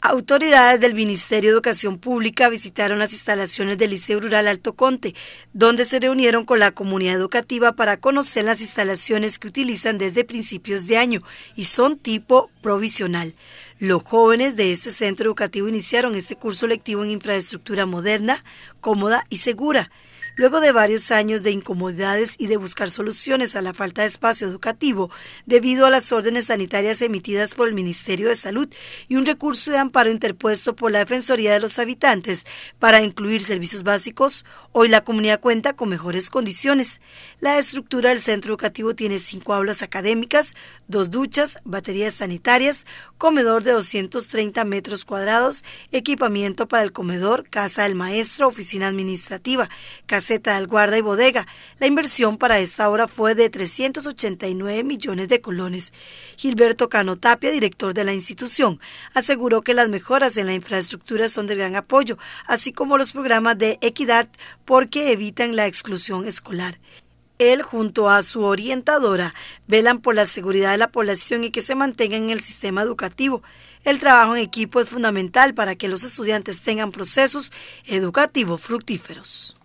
Autoridades del Ministerio de Educación Pública visitaron las instalaciones del Liceo Rural Alto Conte, donde se reunieron con la comunidad educativa para conocer las instalaciones que utilizan desde principios de año y son tipo provisional. Los jóvenes de este centro educativo iniciaron este curso lectivo en infraestructura moderna, cómoda y segura. Luego de varios años de incomodidades y de buscar soluciones a la falta de espacio educativo debido a las órdenes sanitarias emitidas por el Ministerio de Salud y un recurso de amparo interpuesto por la Defensoría de los Habitantes para incluir servicios básicos, hoy la comunidad cuenta con mejores condiciones. La estructura del centro educativo tiene cinco aulas académicas, dos duchas, baterías sanitarias, comedor de 230 metros cuadrados, equipamiento para el comedor, casa del maestro, oficina administrativa, casa Zeta del guarda y bodega. La inversión para esta obra fue de 389 millones de colones. Gilberto Cano Tapia, director de la institución, aseguró que las mejoras en la infraestructura son de gran apoyo, así como los programas de equidad porque evitan la exclusión escolar. Él, junto a su orientadora, velan por la seguridad de la población y que se mantenga en el sistema educativo. El trabajo en equipo es fundamental para que los estudiantes tengan procesos educativos fructíferos.